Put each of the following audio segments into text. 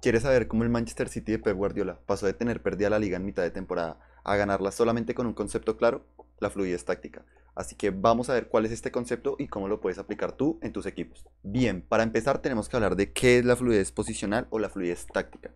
¿Quieres saber cómo el Manchester City de Pep Guardiola pasó de tener pérdida la liga en mitad de temporada a ganarla solamente con un concepto claro? La fluidez táctica. Así que vamos a ver cuál es este concepto y cómo lo puedes aplicar tú en tus equipos. Bien, para empezar tenemos que hablar de qué es la fluidez posicional o la fluidez táctica.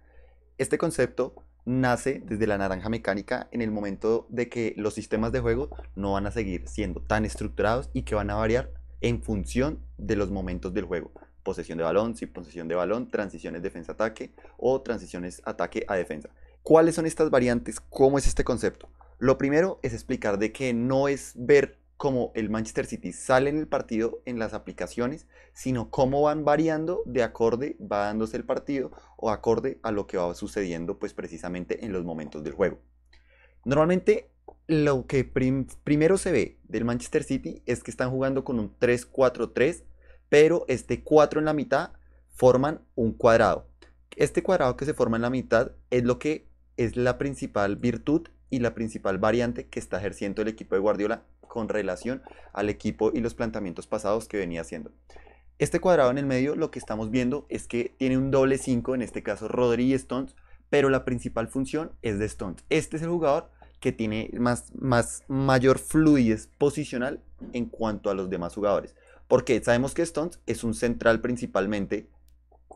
Este concepto nace desde la naranja mecánica en el momento de que los sistemas de juego no van a seguir siendo tan estructurados y que van a variar en función de los momentos del juego posesión de balón, sin posesión de balón, transiciones defensa-ataque o transiciones ataque a defensa. ¿Cuáles son estas variantes? ¿Cómo es este concepto? Lo primero es explicar de que no es ver cómo el Manchester City sale en el partido en las aplicaciones, sino cómo van variando de acorde, va dándose el partido o acorde a lo que va sucediendo pues precisamente en los momentos del juego. Normalmente lo que primero se ve del Manchester City es que están jugando con un 3-4-3 pero este 4 en la mitad forman un cuadrado. Este cuadrado que se forma en la mitad es lo que es la principal virtud y la principal variante que está ejerciendo el equipo de Guardiola con relación al equipo y los planteamientos pasados que venía haciendo. Este cuadrado en el medio lo que estamos viendo es que tiene un doble 5, en este caso Rodri y Stones, pero la principal función es de Stones. Este es el jugador que tiene más, mayor fluidez posicional en cuanto a los demás jugadores porque sabemos que Stones es un central principalmente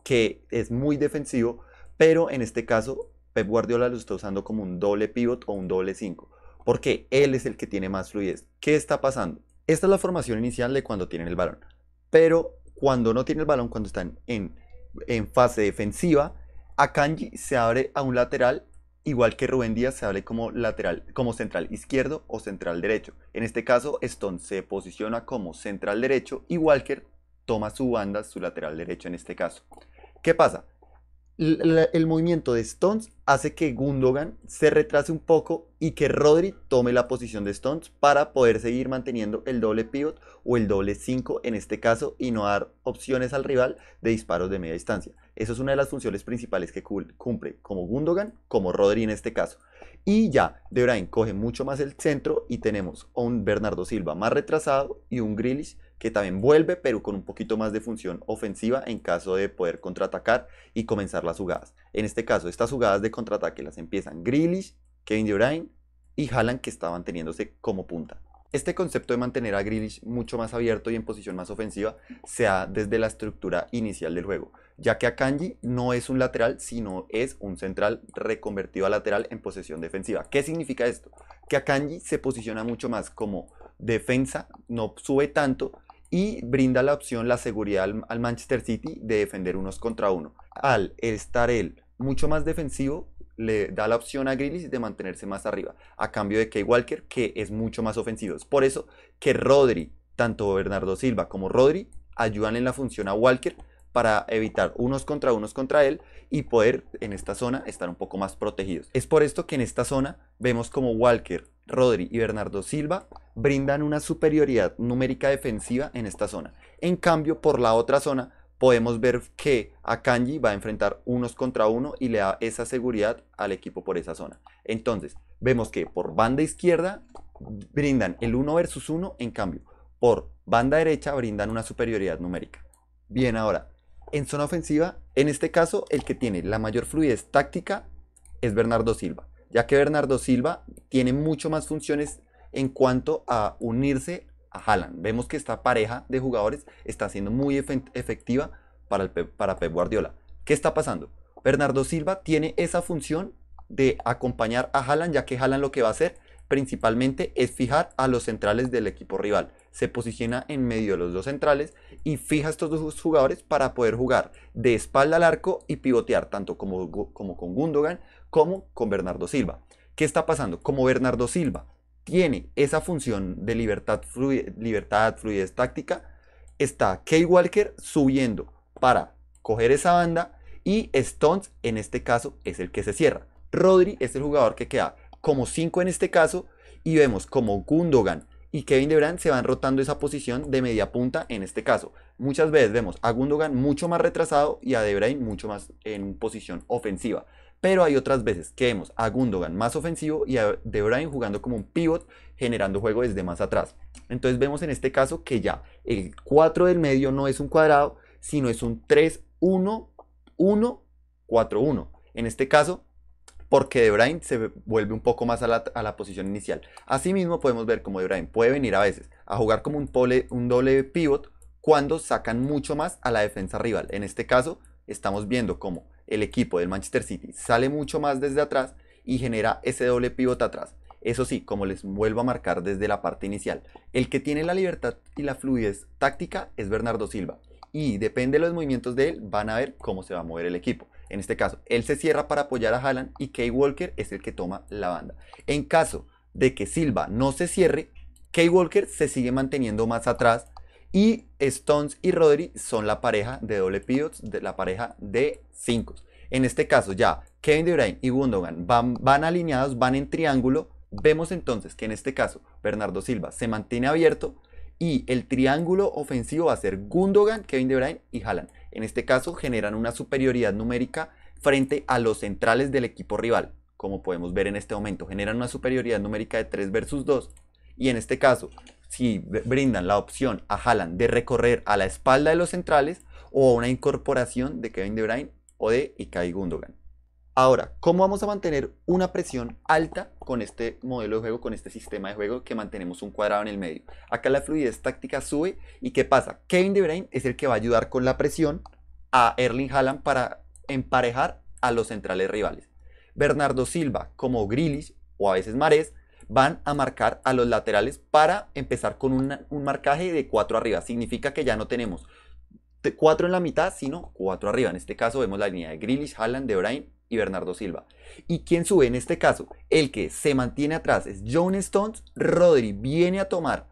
que es muy defensivo, pero en este caso Pep Guardiola lo está usando como un doble pivot o un doble 5, porque él es el que tiene más fluidez. ¿Qué está pasando? Esta es la formación inicial de cuando tienen el balón, pero cuando no tienen el balón, cuando están en, en fase defensiva, Akanji se abre a un lateral igual que Rubén Díaz, se hable como lateral, como central izquierdo o central derecho. En este caso, Stone se posiciona como central derecho y Walker toma su banda, su lateral derecho en este caso. ¿Qué pasa? el, movimiento de Stones hace que Gundogan se retrase un poco y que Rodri tome la posición de Stones para poder seguir manteniendo el doble pivot o el doble 5 en este caso y no dar opciones al rival de disparos de media distancia. Eso es una de las funciones principales que cumple como Gundogan, como Rodri en este caso. Y ya, De Bruyne coge mucho más el centro y tenemos a un Bernardo Silva más retrasado y un Grealish que también vuelve, pero con un poquito más de función ofensiva en caso de poder contraatacar y comenzar las jugadas. En este caso, estas jugadas de contraataque las empiezan Grealish, Kevin De y Haaland, que estaban teniéndose como punta. Este concepto de mantener a Grealish mucho más abierto y en posición más ofensiva se da desde la estructura inicial del juego, ya que Akanji no es un lateral, sino es un central reconvertido a lateral en posesión defensiva. ¿Qué significa esto? Que Akanji se posiciona mucho más como defensa, no sube tanto, y brinda la opción, la seguridad al, Manchester City de defender unos contra uno. Al estar él mucho más defensivo, le da la opción a Grealish de mantenerse más arriba, a cambio de Kay Walker, que es mucho más ofensivo. Es por eso que Rodri, tanto Bernardo Silva como Rodri, ayudan en la función a Walker para evitar unos contra unos contra él y poder en esta zona estar un poco más protegidos. Es por esto que en esta zona vemos como Walker, Rodri y Bernardo Silva brindan una superioridad numérica defensiva en esta zona. En cambio, por la otra zona, podemos ver que Akanji va a enfrentar unos contra uno y le da esa seguridad al equipo por esa zona. Entonces, vemos que por banda izquierda brindan el 1 versus 1, en cambio, por banda derecha brindan una superioridad numérica. Bien, ahora, en zona ofensiva, en este caso, el que tiene la mayor fluidez táctica es Bernardo Silva, ya que Bernardo Silva tiene mucho más funciones en cuanto a unirse a Haaland. Vemos que esta pareja de jugadores está siendo muy efectiva para, Pep, Guardiola. ¿Qué está pasando? Bernardo Silva tiene esa función de acompañar a Haaland, ya que Haaland lo que va a hacer principalmente es fijar a los centrales del equipo rival. Se posiciona en medio de los dos centrales y fija a estos dos jugadores para poder jugar de espalda al arco y pivotear tanto como, como con Gundogan como con Bernardo Silva. ¿Qué está pasando? Como Bernardo Silva tiene esa función de libertad, fluidez, fluidez táctica, está Kay Walker subiendo para coger esa banda y Stones en este caso es el que se cierra. Rodri es el jugador que queda como 5 en este caso y vemos como Gundogan y Kevin De Bruyne se van rotando esa posición de media punta en este caso. Muchas veces vemos a Gundogan mucho más retrasado y a De mucho más en posición ofensiva. Pero hay otras veces que vemos a Gundogan más ofensivo y a De Bruyne jugando como un pivot, generando juego desde más atrás. Entonces vemos en este caso que ya el 4 del medio no es un cuadrado, sino es un 3-1-1-4-1. En este caso, porque De Bruyne se vuelve un poco más a la, posición inicial. Asimismo, podemos ver como De Bruyne puede venir a veces a jugar como un, pole, un doble pivot cuando sacan mucho más a la defensa rival. En este caso, estamos viendo cómo el equipo del Manchester City sale mucho más desde atrás y genera ese doble pivote atrás. Eso sí, como les vuelvo a marcar desde la parte inicial, el que tiene la libertad y la fluidez táctica es Bernardo Silva. Y depende de los movimientos de él, van a ver cómo se va a mover el equipo. En este caso, él se cierra para apoyar a Haaland y Kay Walker es el que toma la banda. En caso de que Silva no se cierre, Kay Walker se sigue manteniendo más atrás y Stones y Rodri son la pareja de doble pivots, de la pareja de 5. En este caso ya Kevin De Bruyne y Gundogan van, van alineados, van en triángulo. Vemos entonces que en este caso Bernardo Silva se mantiene abierto y el triángulo ofensivo va a ser Gundogan, Kevin De Bruyne y Haaland. En este caso generan una superioridad numérica frente a los centrales del equipo rival, como podemos ver en este momento. Generan una superioridad numérica de 3 versus 2 y en este caso si brindan la opción a Haaland de recorrer a la espalda de los centrales o a una incorporación de Kevin De Bruyne o de Ikay Gundogan. Ahora, ¿cómo vamos a mantener una presión alta con este modelo de juego, con este sistema de juego que mantenemos un cuadrado en el medio? Acá la fluidez táctica sube y ¿qué pasa? Kevin De Bruyne es el que va a ayudar con la presión a Erling Haaland para emparejar a los centrales rivales. Bernardo Silva como grillis o a veces Marés van a marcar a los laterales para empezar con un marcaje de 4 arriba. Significa que ya no tenemos 4 en la mitad, sino 4 arriba. En este caso vemos la línea de Grealish, Haaland, De Bruyne y Bernardo Silva. ¿Y quién sube en este caso? El que se mantiene atrás es John Stones. Rodri viene a tomar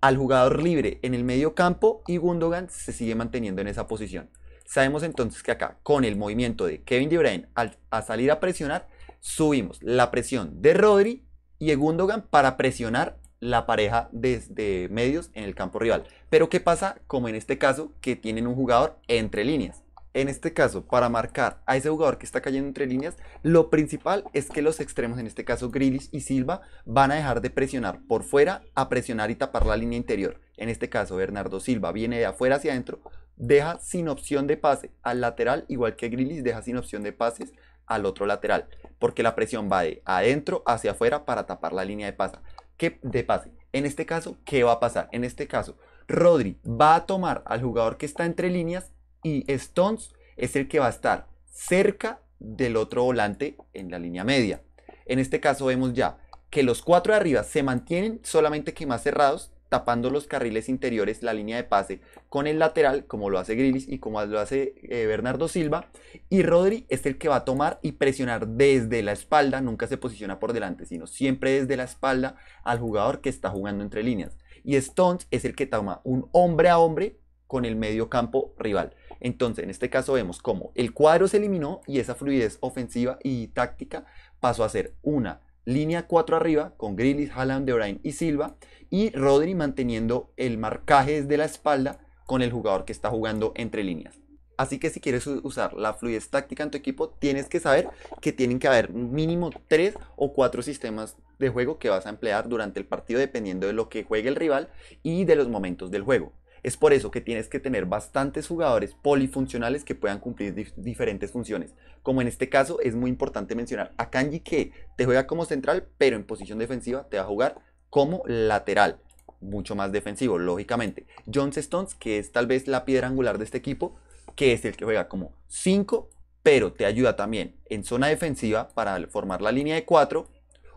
al jugador libre en el medio campo y Gundogan se sigue manteniendo en esa posición. Sabemos entonces que acá, con el movimiento de Kevin De Bruyne al, a salir a presionar, subimos la presión de Rodri y Egundogan para presionar la pareja desde medios en el campo rival. Pero ¿qué pasa? Como en este caso, que tienen un jugador entre líneas. En este caso, para marcar a ese jugador que está cayendo entre líneas, lo principal es que los extremos, en este caso grillis y Silva, van a dejar de presionar por fuera a presionar y tapar la línea interior. En este caso, Bernardo Silva viene de afuera hacia adentro, deja sin opción de pase al lateral, igual que grillis deja sin opción de pases al otro lateral, porque la presión va de adentro hacia afuera para tapar la línea de, pase. que, de pase. En este caso, ¿qué va a pasar? En este caso, Rodri va a tomar al jugador que está entre líneas y Stones es el que va a estar cerca del otro volante en la línea media. En este caso vemos ya que los cuatro de arriba se mantienen solamente que más cerrados tapando los carriles interiores, la línea de pase con el lateral, como lo hace Grillis y como lo hace eh, Bernardo Silva. Y Rodri es el que va a tomar y presionar desde la espalda, nunca se posiciona por delante, sino siempre desde la espalda al jugador que está jugando entre líneas. Y Stones es el que toma un hombre a hombre con el medio campo rival. Entonces, en este caso vemos cómo el cuadro se eliminó y esa fluidez ofensiva y táctica pasó a ser una línea 4 arriba con Grillis, Haaland, De Bruyne y Silva y Rodri manteniendo el marcaje desde la espalda con el jugador que está jugando entre líneas. Así que si quieres usar la fluidez táctica en tu equipo, tienes que saber que tienen que haber mínimo 3 o 4 sistemas de juego que vas a emplear durante el partido dependiendo de lo que juegue el rival y de los momentos del juego. Es por eso que tienes que tener bastantes jugadores polifuncionales que puedan cumplir diferentes funciones. Como en este caso es muy importante mencionar a Kanji que te juega como central, pero en posición defensiva te va a jugar como lateral. Mucho más defensivo, lógicamente. John Stones, que es tal vez la piedra angular de este equipo, que es el que juega como 5, pero te ayuda también en zona defensiva para formar la línea de 4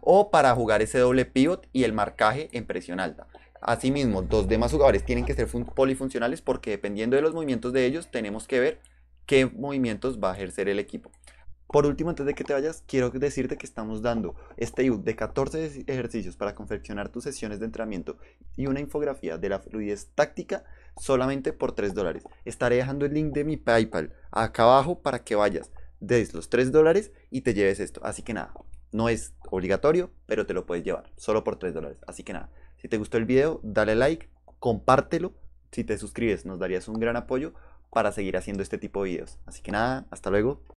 o para jugar ese doble pivot y el marcaje en presión alta. Asimismo, dos demás jugadores tienen que ser polifuncionales porque dependiendo de los movimientos de ellos tenemos que ver qué movimientos va a ejercer el equipo. Por último, antes de que te vayas, quiero decirte que estamos dando este ebook de 14 ejercicios para confeccionar tus sesiones de entrenamiento y una infografía de la fluidez táctica solamente por 3 dólares. Estaré dejando el link de mi PayPal acá abajo para que vayas, des los 3 dólares y te lleves esto. Así que nada, no es obligatorio, pero te lo puedes llevar, solo por 3 dólares. Así que nada, si te gustó el video, dale like, compártelo. Si te suscribes, nos darías un gran apoyo para seguir haciendo este tipo de videos. Así que nada, hasta luego.